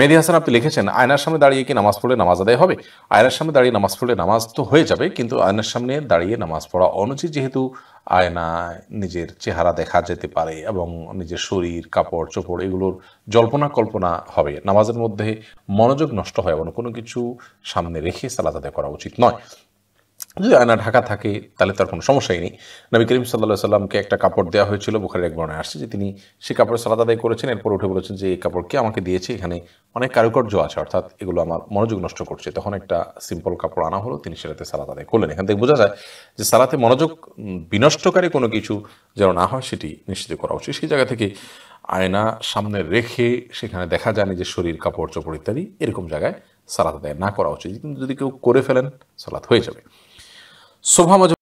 মেহেদি হাসান আপনি লিখেছেন আয়নার সামনে দাঁড়িয়ে কি নামাজ পড়লে নামাজ আদায় হবে আয়নার সামনে দাঁড়িয়ে নামাজ পড়লে নামাজ তো হয়ে যাবে কিন্তু আয়নার সামনে দাঁড়িয়ে নামাজ পড়া অনুচিত যেহেতু আয়নায় নিজের চেহারা দেখা যেতে পারে এবং নিজের শরীর কাপড় চোপড় এগুলোর জল্পনা কল্পনা হবে নামাজের মধ্যে মনোযোগ নষ্ট হয় এবং কোনো কিছু সামনে রেখে সালাদ আদায় করা উচিত নয় যদি আয়না ঢাকা থাকে তাহলে তার কোনো সমস্যাই নেই নবী করিম সাল্লাহ সাল্লামকে একটা কাপড় দেওয়া হয়েছিল বুখারের এক বর্ণায় আসছে যে তিনি সেই কাপড় সালাদ আদায় করেছেন এরপর উঠে বলেছেন যে এই কাপড় কে আমাকে দিয়েছে এখানে অনেক কারুকার্য আছে অর্থাৎ এগুলো আমার মনোযোগ নষ্ট করছে তখন একটা সিম্পল কাপড় আনা হলো তিনি সেটাতে সালাদ আদায় করলেন এখান থেকে বোঝা যায় যে সালাতে মনোযোগ বিনষ্টকারী কোনো কিছু যেন না হয় সেটি নিশ্চিত করা উচিত সেই জায়গা থেকে আয়না সামনে রেখে সেখানে দেখা যায় যে শরীর কাপড় চোপড় ইত্যাদি এরকম জায়গায় সালাদ আদায় না করা উচিত কিন্তু যদি কেউ করে ফেলেন সালাত হয়ে যাবে शुभ मुझे